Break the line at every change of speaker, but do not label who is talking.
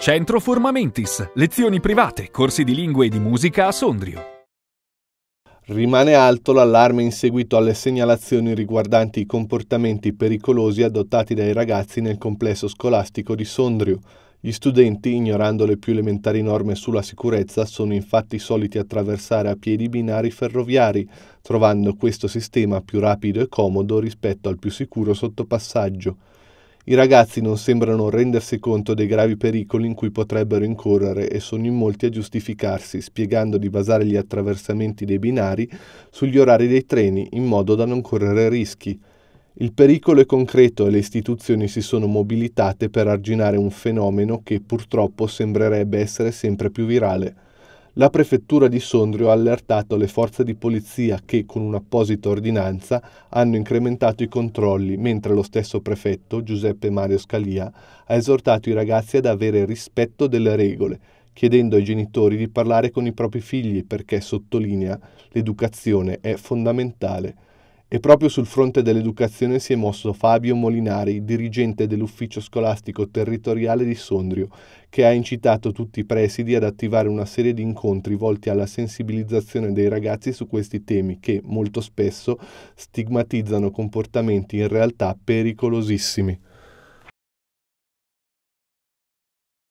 Centro Formamentis, lezioni private, corsi di lingue e di musica a Sondrio. Rimane alto l'allarme in seguito alle segnalazioni riguardanti i comportamenti pericolosi adottati dai ragazzi nel complesso scolastico di Sondrio. Gli studenti, ignorando le più elementari norme sulla sicurezza, sono infatti soliti attraversare a piedi binari ferroviari, trovando questo sistema più rapido e comodo rispetto al più sicuro sottopassaggio. I ragazzi non sembrano rendersi conto dei gravi pericoli in cui potrebbero incorrere e sono in molti a giustificarsi, spiegando di basare gli attraversamenti dei binari sugli orari dei treni in modo da non correre rischi. Il pericolo è concreto e le istituzioni si sono mobilitate per arginare un fenomeno che purtroppo sembrerebbe essere sempre più virale la prefettura di Sondrio ha allertato le forze di polizia che, con un'apposita ordinanza, hanno incrementato i controlli, mentre lo stesso prefetto, Giuseppe Mario Scalia, ha esortato i ragazzi ad avere rispetto delle regole, chiedendo ai genitori di parlare con i propri figli perché, sottolinea, l'educazione è fondamentale. E proprio sul fronte dell'educazione si è mosso Fabio Molinari, dirigente dell'ufficio scolastico territoriale di Sondrio, che ha incitato tutti i presidi ad attivare una serie di incontri volti alla sensibilizzazione dei ragazzi su questi temi che molto spesso stigmatizzano comportamenti in realtà pericolosissimi.